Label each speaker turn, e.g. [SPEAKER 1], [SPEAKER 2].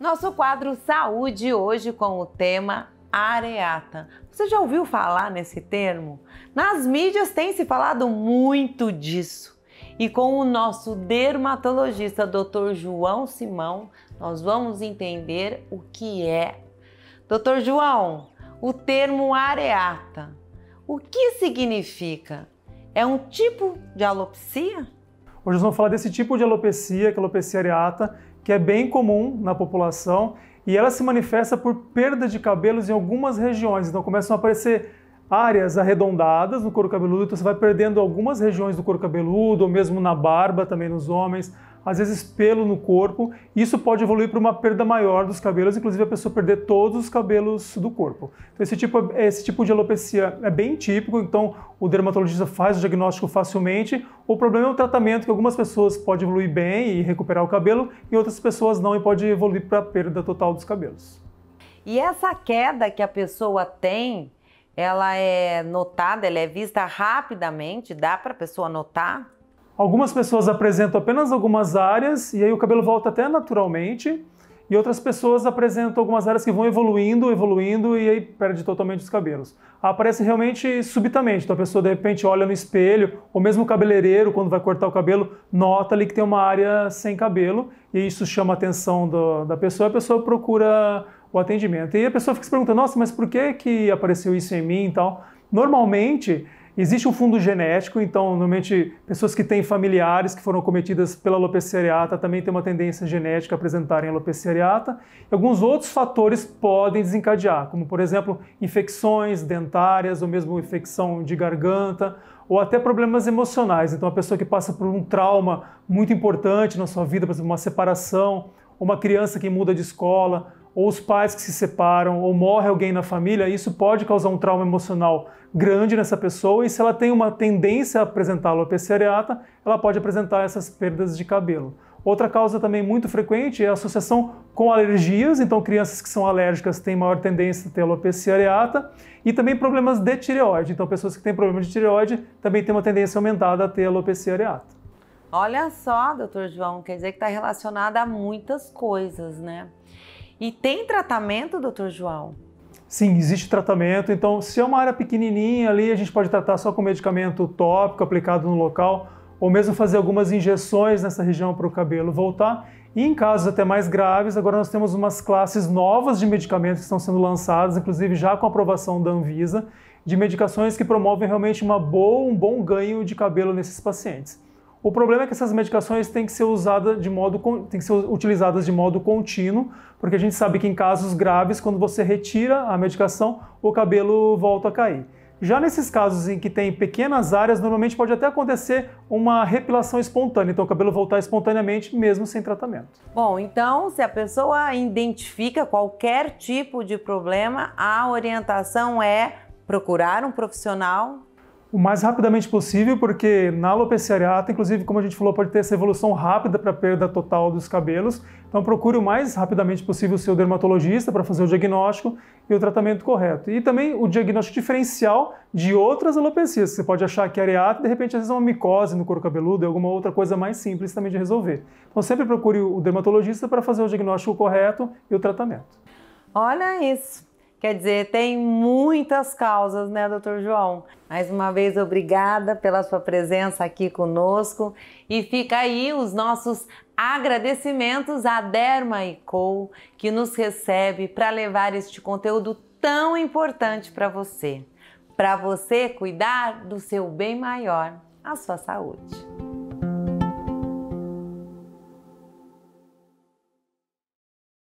[SPEAKER 1] Nosso quadro Saúde hoje com o tema areata. Você já ouviu falar nesse termo? Nas mídias tem se falado muito disso. E com o nosso dermatologista Dr. João Simão, nós vamos entender o que é. Dr. João, o termo areata, o que significa? É um tipo de alopecia?
[SPEAKER 2] Hoje nós vamos falar desse tipo de alopecia, que é a alopecia areata, que é bem comum na população e ela se manifesta por perda de cabelos em algumas regiões. Então começam a aparecer áreas arredondadas no couro cabeludo, então você vai perdendo algumas regiões do couro cabeludo, ou mesmo na barba também nos homens, às vezes pelo no corpo. Isso pode evoluir para uma perda maior dos cabelos, inclusive a pessoa perder todos os cabelos do corpo. Então, esse tipo, esse tipo de alopecia é bem típico, então o dermatologista faz o diagnóstico facilmente. O problema é o tratamento, que algumas pessoas podem evoluir bem e recuperar o cabelo, e outras pessoas não, e pode evoluir para a perda total dos cabelos.
[SPEAKER 1] E essa queda que a pessoa tem, ela é notada, ela é vista rapidamente, dá para a pessoa notar?
[SPEAKER 2] Algumas pessoas apresentam apenas algumas áreas e aí o cabelo volta até naturalmente. E outras pessoas apresentam algumas áreas que vão evoluindo, evoluindo e aí perde totalmente os cabelos. Aparece realmente subitamente. Então a pessoa de repente olha no espelho, ou mesmo o cabeleireiro, quando vai cortar o cabelo, nota ali que tem uma área sem cabelo e isso chama a atenção do, da pessoa. A pessoa procura o atendimento. E a pessoa fica se perguntando: nossa, mas por que, que apareceu isso em mim e tal? Normalmente Existe um fundo genético, então, normalmente, pessoas que têm familiares que foram cometidas pela alopecia areata também têm uma tendência genética a apresentarem alopecia areata. Alguns outros fatores podem desencadear, como, por exemplo, infecções dentárias ou mesmo infecção de garganta ou até problemas emocionais. Então, a pessoa que passa por um trauma muito importante na sua vida, por exemplo, uma separação, uma criança que muda de escola, ou os pais que se separam, ou morre alguém na família, isso pode causar um trauma emocional grande nessa pessoa, e se ela tem uma tendência a apresentar alopecia areata, ela pode apresentar essas perdas de cabelo. Outra causa também muito frequente é a associação com alergias, então crianças que são alérgicas têm maior tendência a ter alopecia areata, e também problemas de tireoide, então pessoas que têm problema de tireoide também têm uma tendência aumentada a ter alopecia areata.
[SPEAKER 1] Olha só, doutor João, quer dizer que está relacionada a muitas coisas, né? E tem tratamento, doutor João?
[SPEAKER 2] Sim, existe tratamento. Então, se é uma área pequenininha ali, a gente pode tratar só com medicamento tópico aplicado no local, ou mesmo fazer algumas injeções nessa região para o cabelo voltar. E em casos até mais graves, agora nós temos umas classes novas de medicamentos que estão sendo lançadas, inclusive já com aprovação da Anvisa, de medicações que promovem realmente uma boa, um bom ganho de cabelo nesses pacientes. O problema é que essas medicações têm que ser usadas de modo têm que ser utilizadas de modo contínuo, porque a gente sabe que em casos graves, quando você retira a medicação, o cabelo volta a cair. Já nesses casos em que tem pequenas áreas, normalmente pode até acontecer uma repilação espontânea, então o cabelo voltar espontaneamente, mesmo sem tratamento.
[SPEAKER 1] Bom, então, se a pessoa identifica qualquer tipo de problema, a orientação é procurar um profissional
[SPEAKER 2] o mais rapidamente possível, porque na alopecia areata, inclusive, como a gente falou, pode ter essa evolução rápida para perda total dos cabelos. Então procure o mais rapidamente possível o seu dermatologista para fazer o diagnóstico e o tratamento correto. E também o diagnóstico diferencial de outras alopecias. Você pode achar que é areata, de repente, às vezes é uma micose no couro cabeludo, é alguma outra coisa mais simples também de resolver. Então sempre procure o dermatologista para fazer o diagnóstico correto e o tratamento.
[SPEAKER 1] Olha isso. Quer dizer, tem muitas causas, né, doutor João? Mais uma vez, obrigada pela sua presença aqui conosco e fica aí os nossos agradecimentos à Derma e Co, que nos recebe para levar este conteúdo tão importante para você, para você cuidar do seu bem maior, a sua saúde.